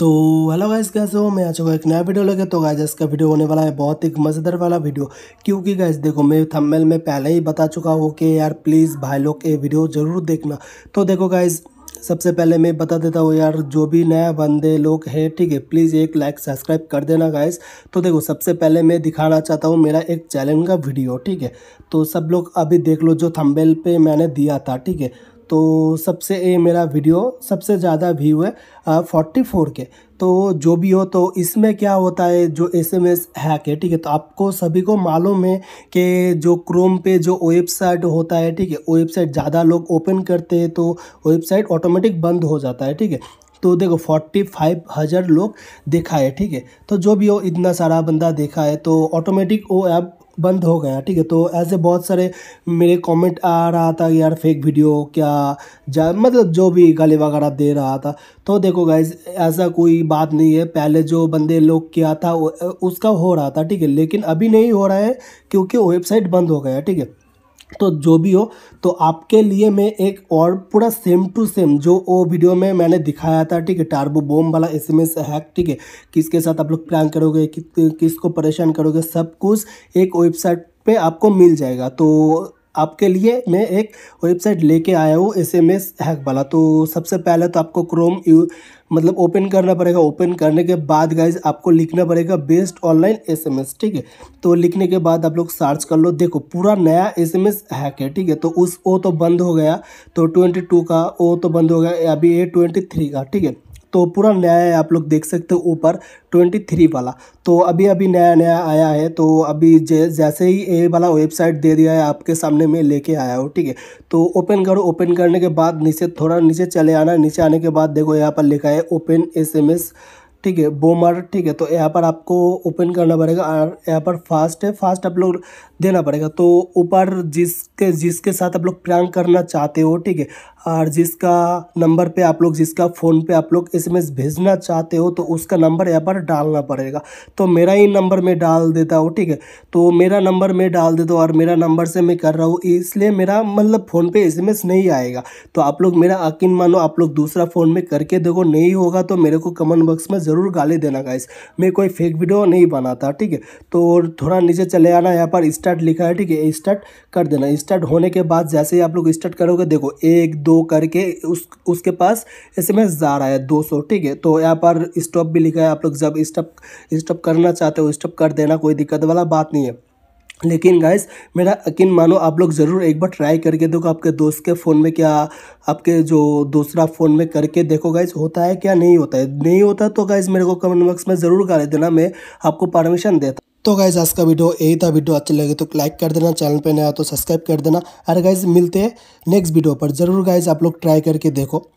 तो hello guys कैसे हो मैं आ चुका एक नया वीडियो लगे तो गाइस इसका वीडियो होने वाला है बहुत ही मज़ेदार वाला वीडियो क्योंकि गाइस देखो मैं थंबनेल में पहले ही बता चुका हूँ कि यार प्लीज़ भाई लोग ये वीडियो ज़रूर देखना तो देखो गाइस सबसे पहले मैं बता देता हूँ यार जो भी नया बंदे लोग हैं ठीक है प्लीज़ एक लाइक सब्सक्राइब कर देना गाइस तो देखो सबसे पहले मैं दिखाना चाहता हूँ मेरा एक चैलेंज का वीडियो ठीक है तो सब लोग अभी देख लो जो थम्बेल पे मैंने दिया था ठीक है तो सबसे ये मेरा वीडियो सबसे ज़्यादा व्यू है फोर्टी फोर के तो जो भी हो तो इसमें क्या होता है जो एस एम एस हैक है ठीक है तो आपको सभी को मालूम है कि जो क्रोम पे जो वेबसाइट होता है ठीक है वेबसाइट ज़्यादा लोग ओपन करते हैं तो वेबसाइट ऑटोमेटिक बंद हो जाता है ठीक है तो देखो फोर्टी फाइव हज़ार लोग देखा है ठीक है तो जो भी हो इतना सारा बंदा देखा है तो ऑटोमेटिक वो ऐप बंद हो गया ठीक है तो ऐसे बहुत सारे मेरे कमेंट आ रहा था यार फेक वीडियो क्या जा मतलब जो भी गाली वगैरह दे रहा था तो देखो गाइज ऐसा कोई बात नहीं है पहले जो बंदे लोग किया था उसका हो रहा था ठीक है लेकिन अभी नहीं हो रहा है क्योंकि वेबसाइट बंद हो गया ठीक है तो जो भी हो तो आपके लिए मैं एक और पूरा सेम टू सेम जो वो वीडियो में मैंने दिखाया था ठीक है टार्बो बोम वाला एस एम एस हैक ठीक है किसके साथ आप लोग प्लान करोगे कि, किसको परेशान करोगे सब कुछ एक वेबसाइट पे आपको मिल जाएगा तो आपके लिए मैं एक वेबसाइट लेके आया हूँ एस एम एस हैक वाला तो सबसे पहले तो आपको क्रोम यू मतलब ओपन करना पड़ेगा ओपन करने के बाद गाइज आपको लिखना पड़ेगा बेस्ट ऑनलाइन एसएमएस ठीक है तो लिखने के बाद आप लोग सर्च कर लो देखो पूरा नया एसएमएस हैक है ठीक है तो उस वो तो बंद हो गया तो ट्वेंटी टू का वो तो बंद हो गया अभी ए ट्वेंटी थ्री का ठीक है तो पूरा नया है आप लोग देख सकते हो ऊपर 23 वाला तो अभी अभी नया नया आया है तो अभी जैसे ही ये वाला वेबसाइट दे दिया है आपके सामने में लेके आया हो ठीक है तो ओपन करो ओपन करने के बाद नीचे थोड़ा नीचे चले आना नीचे आने के बाद देखो यहाँ पर लिखा है ओपन एस ठीक है बोमर ठीक है तो यहाँ पर आपको ओपन करना पड़ेगा और यहाँ पर फास्ट है फास्ट आप लोग देना पड़ेगा तो ऊपर जिसके जिसके साथ आप लोग प्रैंक करना चाहते हो ठीक है और जिसका नंबर पे आप लोग जिसका फ़ोन पे आप लोग एसएमएस भेजना चाहते हो तो उसका नंबर यहाँ पर डालना पड़ेगा तो मेरा ही नंबर मैं डाल देता हूँ ठीक है तो मेरा नंबर मैं डाल देता हूँ और मेरा नंबर से मैं कर रहा हूँ इसलिए मेरा मतलब फ़ोन पे एसएमएस नहीं आएगा तो आप लोग मेरा यकीन मानो आप लोग दूसरा फ़ोन में करके देखो नहीं होगा तो मेरे को कमेंट बॉक्स में ज़रूर गाली देना गाइस मैं कोई फेक वीडियो नहीं बनाता ठीक है तो थोड़ा नीचे चले आना यहाँ पर स्टार्ट लिखा है ठीक है स्टार्ट कर देना स्टार्ट होने के बाद जैसे ही आप लोग स्टार्ट करोगे देखो एक दो करके उस उसके पास एस एम जा रहा है दो सौ ठीक है तो यहाँ पर स्टॉप भी लिखा है आप लोग जब स्टॉप स्टॉप करना चाहते हो स्टॉप कर देना कोई दिक्कत वाला बात नहीं है लेकिन गाइस मेरा यकीन मानो आप लोग ज़रूर एक बार ट्राई करके देखो आपके दोस्त के फ़ोन में क्या आपके जो दूसरा फ़ोन में करके देखो गाइस होता है क्या नहीं होता है नहीं होता तो गाइस मेरे को कमेंट बॉक्स में ज़रूर गाड़ी देना मैं आपको परमिशन देता तो गाइज आज का वीडियो यही था वीडियो अच्छा लगे तो लाइक कर देना चैनल पर नया तो सब्सक्राइब कर देना अरे गाइज मिलते हैं नेक्स्ट वीडियो पर ज़रूर गाइज आप लोग ट्राई करके देखो